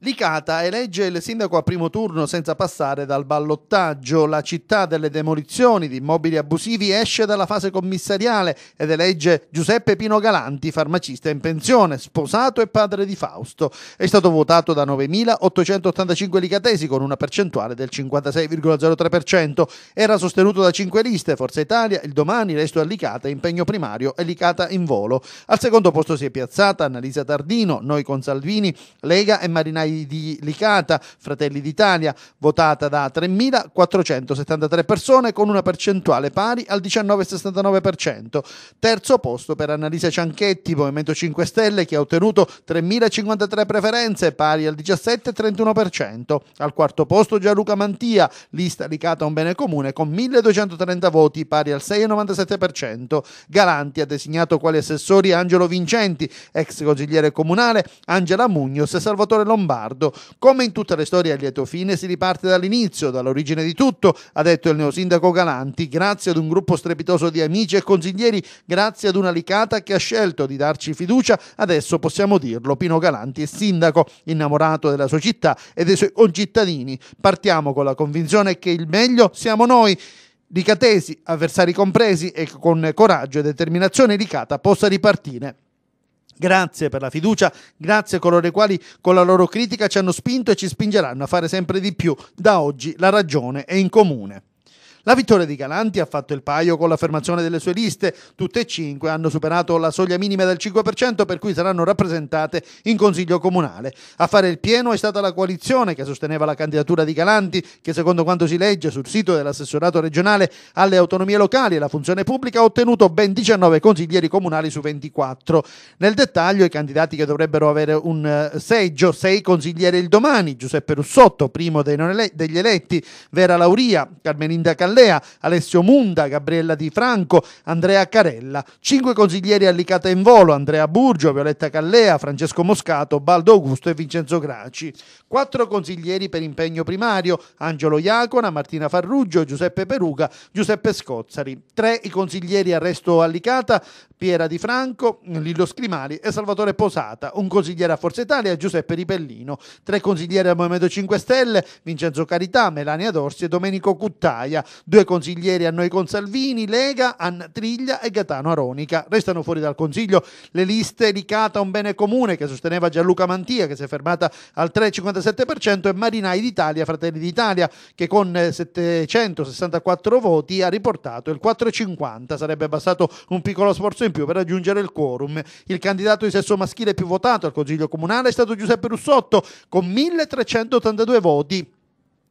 Licata elegge il sindaco a primo turno senza passare dal ballottaggio. La città delle demolizioni di immobili abusivi esce dalla fase commissariale ed elegge Giuseppe Pino Galanti, farmacista in pensione, sposato e padre di Fausto. È stato votato da 9.885 licatesi con una percentuale del 56,03%. Era sostenuto da cinque liste, Forza Italia, Il Domani, Resto a Licata, Impegno Primario e Licata in Volo. Al secondo posto si è piazzata Annalisa Tardino, Noi con Salvini, Lega e Marinai Mai di Licata, Fratelli d'Italia, votata da 3.473 persone con una percentuale pari al 19,69%. Terzo posto per Annalisa Cianchetti, Movimento 5 Stelle, che ha ottenuto 3.053 preferenze pari al 17,31%. Al quarto posto Gianluca Mantia, lista Licata a un bene comune con 1.230 voti pari al 6,97%. Galanti ha designato quali assessori Angelo Vincenti, ex consigliere comunale, Angela Mugnos e Salvatore Lombardi Lombardo. Come in tutte le storie a lieto fine si riparte dall'inizio, dall'origine di tutto, ha detto il neosindaco Galanti, grazie ad un gruppo strepitoso di amici e consiglieri, grazie ad una licata che ha scelto di darci fiducia, adesso possiamo dirlo, Pino Galanti è sindaco, innamorato della sua città e dei suoi concittadini. Partiamo con la convinzione che il meglio siamo noi. Ricatesi, avversari compresi e con coraggio e determinazione Ricata possa ripartire Grazie per la fiducia, grazie a coloro i quali con la loro critica ci hanno spinto e ci spingeranno a fare sempre di più. Da oggi la ragione è in comune. La vittoria di Galanti ha fatto il paio con l'affermazione delle sue liste, tutte e cinque hanno superato la soglia minima del 5% per cui saranno rappresentate in Consiglio Comunale. A fare il pieno è stata la coalizione che sosteneva la candidatura di Galanti, che secondo quanto si legge sul sito dell'assessorato regionale alle autonomie locali e alla funzione pubblica ha ottenuto ben 19 consiglieri comunali su 24. Nel dettaglio i candidati che dovrebbero avere un eh, seggio, 6 consiglieri il domani, Giuseppe Russotto, primo degli eletti, Vera Lauria, Carmelinda Calletti, Gallea, Alessio Munda, Gabriella Di Franco, Andrea Carella, cinque consiglieri Allicata in volo, Andrea Burgio, Violetta Callea, Francesco Moscato, Baldo Augusto e Vincenzo Graci, quattro consiglieri per impegno primario, Angelo Iacona, Martina Farruggio, Giuseppe Peruga, Giuseppe Scozzari, tre i consiglieri arresto Allicata, Piera Di Franco, Lillo Scrimali e Salvatore Posata, un consigliere a Forza Italia, Giuseppe Ripellino. tre consiglieri al Movimento 5 Stelle, Vincenzo Carità, Melania Dorsi e Domenico Cuttaia, Due consiglieri a noi con Salvini, Lega, Anna Triglia e Gatano Aronica. Restano fuori dal Consiglio le liste di Cata Un Bene Comune che sosteneva Gianluca Mantia che si è fermata al 3,57% e Marinai d'Italia, Fratelli d'Italia che con 764 eh, voti ha riportato il 4,50. Sarebbe bastato un piccolo sforzo in più per raggiungere il quorum. Il candidato di sesso maschile più votato al Consiglio Comunale è stato Giuseppe Russotto con 1382 voti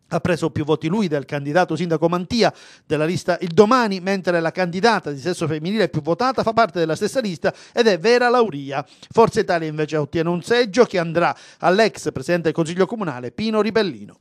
ha preso più voti lui del candidato sindaco Mantia della lista Il Domani, mentre la candidata di sesso femminile più votata fa parte della stessa lista ed è Vera Lauria. Forza Italia invece ottiene un seggio che andrà all'ex presidente del Consiglio Comunale Pino Ribellino.